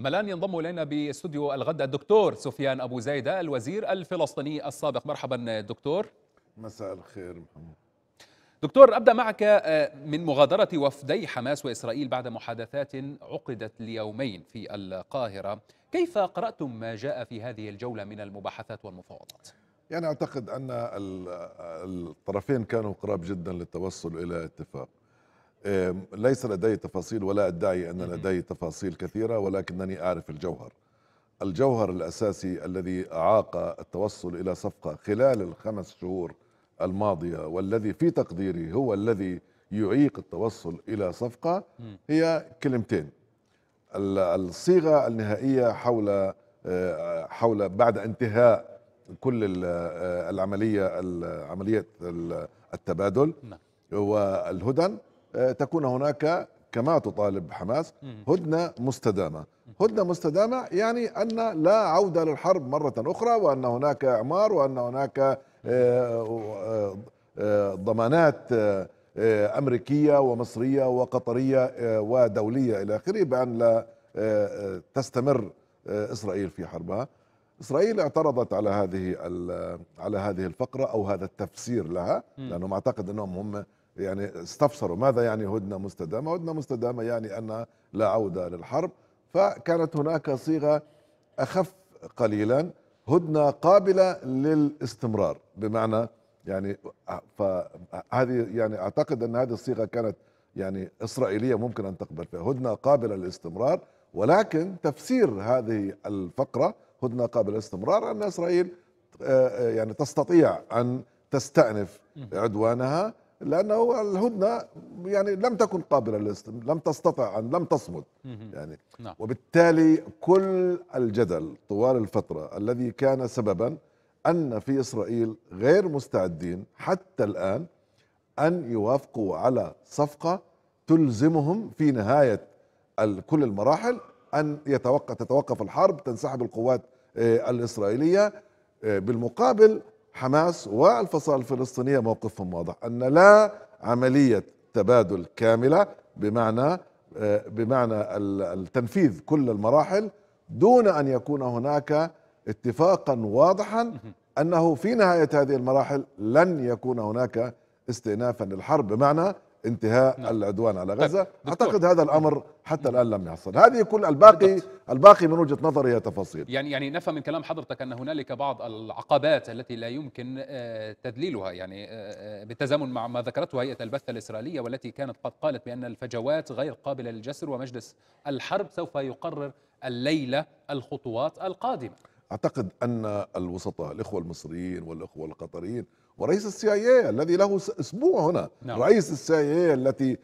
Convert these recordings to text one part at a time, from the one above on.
أما الآن ينضم إلينا باستوديو الغد الدكتور سفيان أبو زايدة الوزير الفلسطيني السابق مرحبا دكتور مساء الخير محمد دكتور أبدأ معك آه، من مغادرة وفدي حماس وإسرائيل بعد محادثات عقدت ليومين في القاهرة كيف قرأتم ما جاء في هذه الجولة من المباحثات والمفاوضات؟ يعني أعتقد أن الطرفين كانوا قراب جدا للتوصل إلى اتفاق ليس لدي تفاصيل ولا ادعي ان لدي تفاصيل كثيره ولكنني اعرف الجوهر. الجوهر الاساسي الذي اعاق التوصل الى صفقه خلال الخمس شهور الماضيه والذي في تقديري هو الذي يعيق التوصل الى صفقه هي كلمتين. الصيغه النهائيه حول آه، حول بعد انتهاء كل آه، العمليه عمليه التبادل نعم. والهدن آه، تكون هناك كما تطالب حماس هدنه مستدامه هدنه مستدامه يعني ان لا عوده للحرب مره اخرى وان هناك اعمار وان هناك آه، آه، ضمانات امريكيه ومصريه وقطريه ودوليه الى اخره بان لا تستمر اسرائيل في حربها اسرائيل اعترضت على هذه على هذه الفقره او هذا التفسير لها لانهم اعتقد انهم هم يعني استفسروا ماذا يعني هدنه مستدامه؟ هدنه مستدامه يعني ان لا عوده للحرب فكانت هناك صيغه اخف قليلا هدنه قابله للاستمرار بمعنى يعني فهذه يعني اعتقد ان هذه الصيغه كانت يعني اسرائيليه ممكن ان تقبل فيها هدنه قابله للاستمرار ولكن تفسير هذه الفقره هدنه قابله للاستمرار ان اسرائيل آه، آه، يعني تستطيع ان تستأنف عدوانها لانه الهدنه يعني لم تكن قابله للاستم لم تستطع ان لم تصمد يعني نعم. وبالتالي كل الجدل طوال الفتره الذي كان سببا ان في اسرائيل غير مستعدين حتى الان ان يوافقوا على صفقه تلزمهم في نهايه كل المراحل ان يتوقف تتوقف الحرب تنسحب القوات آه، الاسرائيليه آه، بالمقابل حماس والفصائل الفلسطينية موقفهم واضح أن لا عملية تبادل كاملة بمعنى بمعنى التنفيذ كل المراحل دون أن يكون هناك اتفاقا واضحا أنه في نهاية هذه المراحل لن يكون هناك استئنافا للحرب بمعنى انتهاء نعم. العدوان على طيب، غزه طيب. اعتقد هذا الامر حتى الان لم يحصل هذه كل الباقي بالضبط. الباقي من وجهه نظري هي تفاصيل يعني يعني نفهم من كلام حضرتك ان هنالك بعض العقبات التي لا يمكن آه، تذليلها يعني آه، آه، بالتزامن مع ما ذكرته هيئه البث الاسرائيليه والتي كانت قد قالت بان الفجوات غير قابله للجسر ومجلس الحرب سوف يقرر الليله الخطوات القادمه اعتقد ان الوسطاء الاخوه المصريين والاخوه القطريين ورئيس السي اي إيه الذي له اسبوع هنا نعم. رئيس السي اي إيه التي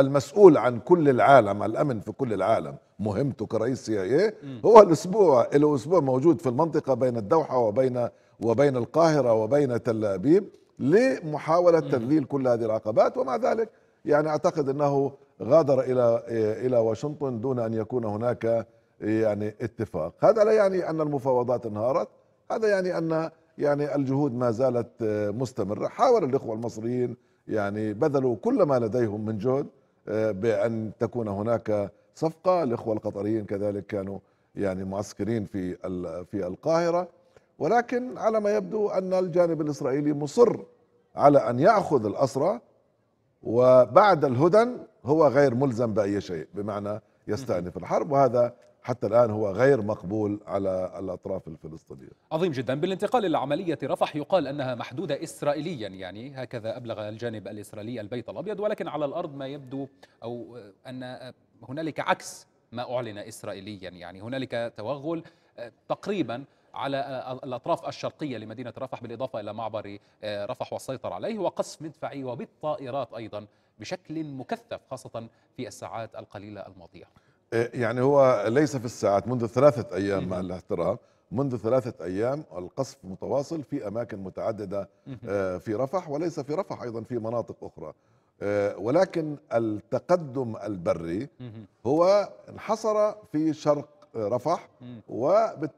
المسؤول عن كل العالم الامن في كل العالم مهمته كرئيس سي اي إيه هو الاسبوع له اسبوع موجود في المنطقه بين الدوحه وبين وبين القاهره وبين تل ابيب لمحاوله تذليل كل هذه العقبات ومع ذلك يعني اعتقد انه غادر الى الى واشنطن دون ان يكون هناك إيه يعني اتفاق هذا لا يعني أن المفاوضات انهارت هذا يعني أن يعني الجهود ما زالت آه، مستمرة حاول الإخوة المصريين يعني بذلوا كل ما لديهم من جهد آه، بأن تكون هناك صفقة الإخوة القطريين كذلك كانوا يعني معسكرين في في القاهرة ولكن على ما يبدو أن الجانب الإسرائيلي مصر على أن يأخذ الأسرى وبعد الهدن هو غير ملزم بأي شيء بمعنى يستأنف الحرب وهذا حتى الآن هو غير مقبول على الأطراف الفلسطينية عظيم جدا بالانتقال إلى عملية رفح يقال أنها محدودة إسرائيليا يعني هكذا أبلغ الجانب الإسرائيلي البيت الأبيض ولكن على الأرض ما يبدو أو أن هنالك عكس ما أعلن إسرائيليا يعني هنالك توغل آه، تقريبا على آه، الأطراف الشرقية لمدينة رفح بالإضافة إلى معبر آه، رفح والسيطرة عليه وقصف مدفعي وبالطائرات أيضا بشكل مكثف خاصة في الساعات القليلة الماضية إيه، يعني هو ليس في الساعات منذ ثلاثة أيام مع الاحترام منذ ثلاثة أيام القصف متواصل في أماكن متعددة آه، في رفح وليس في رفح أيضا في مناطق أخرى آه، ولكن التقدم البري هو انحصر في شرق رفح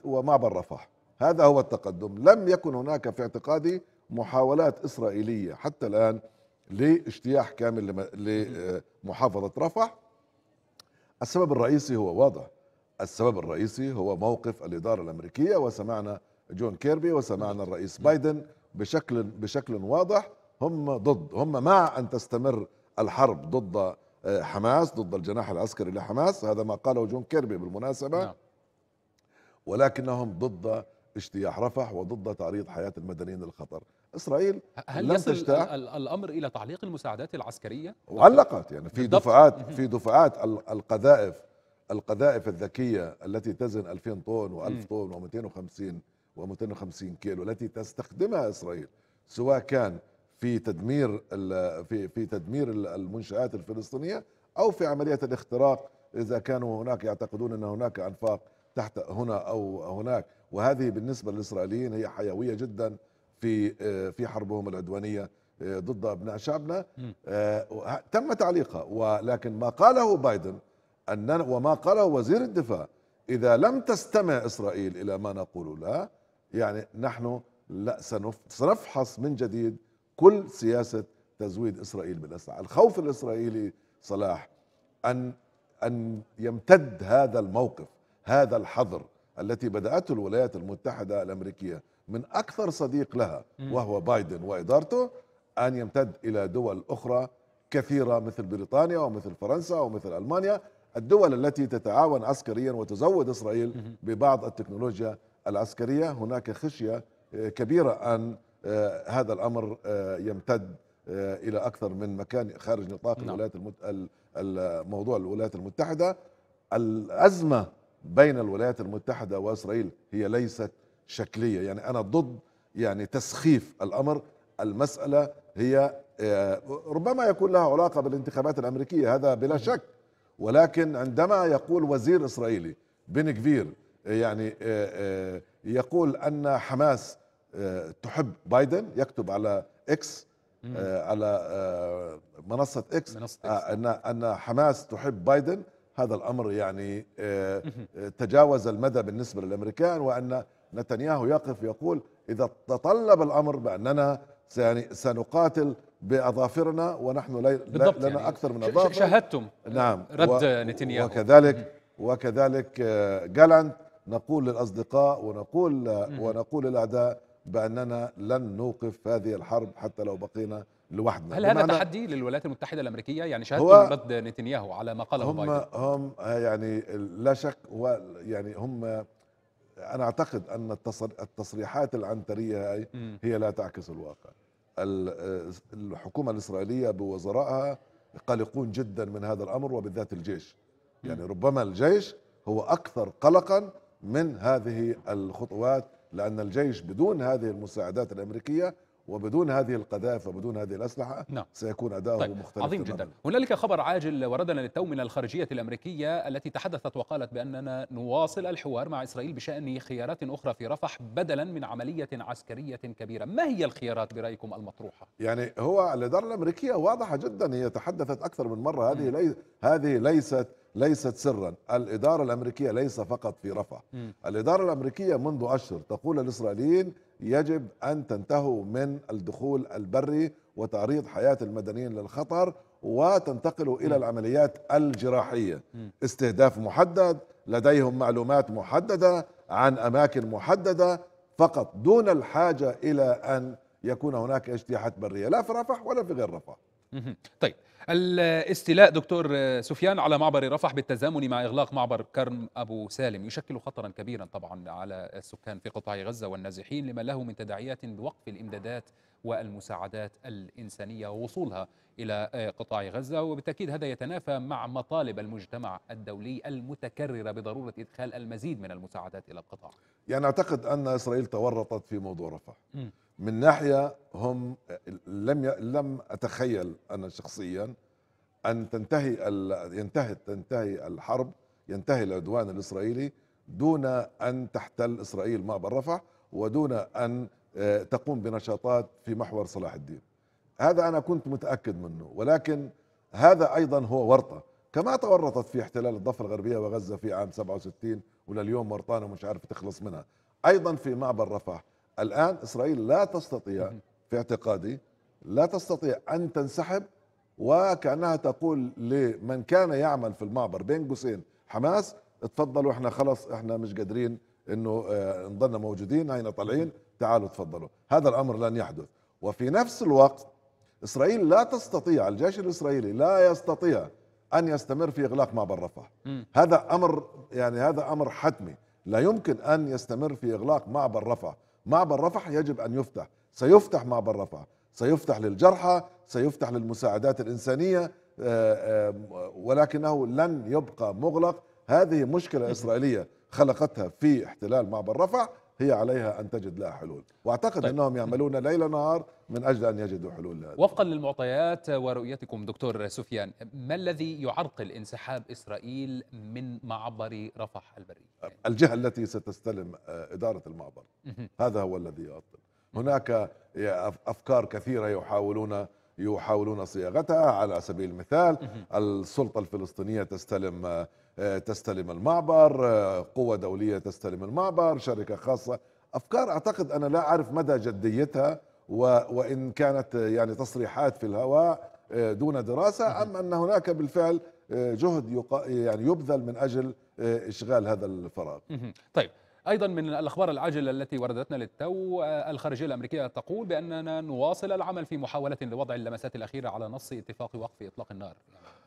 ومعبر رفح هذا هو التقدم لم يكن هناك في اعتقادي محاولات إسرائيلية حتى الآن لاجتياح كامل لمحافظة آه، رفح السبب الرئيسي هو واضح السبب الرئيسي هو موقف الإدارة الأمريكية وسمعنا جون كيربي وسمعنا الرئيس بايدن بشكل بشكل واضح هم ضد هم مع أن تستمر الحرب ضد آه، حماس ضد الجناح العسكري لحماس هذا ما قاله جون كيربي بالمناسبة نعم. ولكنهم ضد اجتياح رفح وضد تعريض حياة المدنيين للخطر إسرائيل هل يصل تشتاح الأمر إلى تعليق المساعدات العسكرية؟ وعلقت يعني في دفعات في دفعات القذائف القذائف الذكية التي تزن 2000 طن و1000 طن و250 و250 كيلو التي تستخدمها إسرائيل سواء كان في تدمير في في تدمير المنشآت الفلسطينية أو في عملية الاختراق إذا كانوا هناك يعتقدون أن هناك أنفاق تحت هنا أو هناك وهذه بالنسبة للإسرائيليين هي حيوية جدا في آه، في حربهم العدوانية آه، ضد أبناء شعبنا آه، تم تعليقها ولكن ما قاله بايدن أننا وما قاله وزير الدفاع إذا لم تستمع إسرائيل إلى ما نقول لا يعني نحن لا سنفحص من جديد كل سياسة تزويد إسرائيل بالأسلحة الخوف الإسرائيلي صلاح أن أن يمتد هذا الموقف هذا الحظر التي بدأته الولايات المتحدة الأمريكية من أكثر صديق لها وهو بايدن وإدارته أن يمتد إلى دول أخرى كثيرة مثل بريطانيا ومثل فرنسا ومثل ألمانيا الدول التي تتعاون عسكريا وتزود إسرائيل ببعض التكنولوجيا العسكرية هناك خشية آه، كبيرة أن آه، هذا الأمر آه، يمتد إلى أكثر من مكان خارج نطاق نعم. الولايات الموضوع الولايات المتحدة الأزمة بين الولايات المتحدة وإسرائيل هي ليست شكلية يعني أنا ضد يعني تسخيف الأمر المسألة هي آه، ربما يكون لها علاقة بالانتخابات الأمريكية هذا بلا شك ولكن عندما يقول وزير إسرائيلي بن كفير آه، يعني آه، يقول أن حماس تحب بايدن يكتب على إكس على منصة إكس, منصة إكس. أن أن حماس تحب بايدن هذا الأمر يعني آه، آه، تجاوز المدى بالنسبة للأمريكان وأن نتنياهو يقف يقول إذا تطلب الأمر بأننا سنقاتل بأظافرنا ونحن لنا يعني أكثر من أظافر شاهدتم نعم رد نتنياهو وكذلك وكذلك جالانت آه، نقول للأصدقاء ونقول ونقول للأعداء بأننا لن نوقف هذه الحرب حتى لو بقينا لوحدنا هل هذا تحدي للولايات المتحده الامريكيه يعني شهادتهم رد نتنياهو على ما قاله هم بايدن هم آه، يعني لا شك هو يعني هم انا اعتقد ان التصريحات العنتريه هي, هي لا تعكس الواقع آه، الحكومه الاسرائيليه بوزرائها قلقون جدا من هذا الامر وبالذات الجيش يعني ربما الجيش هو اكثر قلقا من هذه الخطوات لان الجيش بدون هذه المساعدات الامريكيه وبدون هذه القذائف وبدون هذه الأسلحة نعم. سيكون أداؤه طيب. مختلف عظيم جدا هنالك خبر عاجل وردنا للتو من الخارجية الأمريكية التي تحدثت وقالت بأننا نواصل الحوار مع إسرائيل بشأن خيارات أخرى في رفح بدلا من عملية عسكرية كبيرة ما هي الخيارات برأيكم المطروحة؟ يعني هو الإدارة الأمريكية واضحة جدا هي تحدثت أكثر من مرة هذه, لي... هذه ليست ليست سرا الإدارة الأمريكية ليس فقط في رفح م. الإدارة الأمريكية منذ أشهر تقول الإسرائيليين يجب أن تنتهوا من الدخول البري وتعريض حياة المدنيين للخطر وتنتقلوا إلى العمليات الجراحية استهداف محدد لديهم معلومات محددة عن أماكن محددة فقط دون الحاجة إلى أن يكون هناك اجتياحات برية لا في رفح ولا في غير رفح طيب الاستيلاء دكتور سفيان على معبر رفح بالتزامن مع اغلاق معبر كرم ابو سالم يشكل خطرا كبيرا طبعا على السكان في قطاع غزه والنازحين لما له من تداعيات بوقف الامدادات والمساعدات الانسانيه ووصولها الى قطاع غزه وبالتاكيد هذا يتنافى مع مطالب المجتمع الدولي المتكرره بضروره ادخال المزيد من المساعدات الى القطاع. يعني اعتقد ان اسرائيل تورطت في موضوع رفح. من ناحيه هم لم لم اتخيل انا شخصيا ان تنتهي ال... ينتهي تنتهي الحرب ينتهي العدوان الاسرائيلي دون ان تحتل اسرائيل معبر رفح ودون ان آه، تقوم بنشاطات في محور صلاح الدين. هذا انا كنت متاكد منه ولكن هذا ايضا هو ورطه كما تورطت في احتلال الضفه الغربيه وغزه في عام 67 ولليوم ورطانه مش عارف تخلص منها. ايضا في معبر رفح الآن إسرائيل لا تستطيع في اعتقادي لا تستطيع أن تنسحب وكأنها تقول لمن كان يعمل في المعبر بين قوسين حماس اتفضلوا احنا خلص احنا مش قادرين انه اه نضلنا موجودين هينا طالعين تعالوا تفضلوا هذا الامر لن يحدث وفي نفس الوقت اسرائيل لا تستطيع الجيش الاسرائيلي لا يستطيع ان يستمر في اغلاق معبر رفح هذا امر يعني هذا امر حتمي لا يمكن ان يستمر في اغلاق معبر رفح معبر رفح يجب أن يفتح سيفتح معبر رفح سيفتح للجرحى سيفتح للمساعدات الإنسانية آه، آه، ولكنه لن يبقى مغلق هذه مشكلة إسرائيلية خلقتها في احتلال معبر رفح هي عليها أن تجد لها حلول وأعتقد طيب. أنهم يعملون ليل نهار من أجل أن يجدوا حلول لها وفقا للمعطيات ورؤيتكم دكتور سفيان ما الذي يعرقل انسحاب إسرائيل من معبر رفح البري الجهة التي ستستلم آه، إدارة المعبر هذا هو الذي يعرقل هناك آه، أفكار كثيرة يحاولون يحاولون صياغتها على سبيل المثال السلطة الفلسطينية تستلم آه، تستلم المعبر آه، قوة دولية تستلم المعبر شركة خاصة أفكار أعتقد أنا لا أعرف مدى جديتها وإن كانت آه، يعني تصريحات في الهواء دون دراسة أم أن هناك بالفعل جهد يعني يبذل من أجل إشغال هذا الفراغ طيب أيضا من الأخبار العاجلة التي وردتنا للتو آه، الخارجية الأمريكية تقول بأننا نواصل العمل في محاولة لوضع اللمسات الأخيرة على نص اتفاق وقف إطلاق النار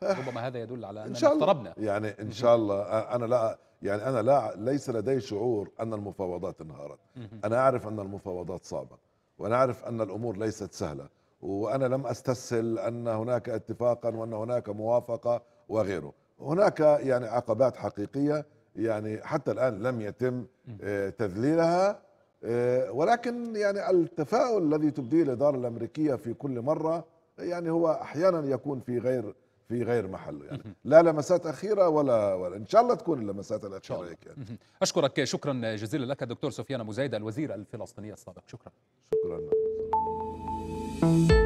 يعني ربما هذا يدل على أننا اقتربنا يعني إن شاء الله آه، أنا لا يعني أنا لا ليس لدي شعور أن المفاوضات انهارت أنا أعرف أن المفاوضات صعبة وأنا أعرف أن الأمور ليست سهلة وأنا لم أستسهل أن هناك اتفاقا وأن هناك موافقة وغيره هناك يعني عقبات حقيقية يعني حتى الآن لم يتم آه، تذليلها آه، ولكن يعني التفاؤل الذي تبديه الاداره الامريكيه في كل مره يعني هو احيانا يكون في غير في غير محله يعني لا لمسات اخيره ولا, ولا ان شاء الله تكون اللمسات الاخيره هيك يعني. اشكرك شكرا جزيلا لك دكتور سفيان ابو الوزير الفلسطيني السابق شكرا شكرا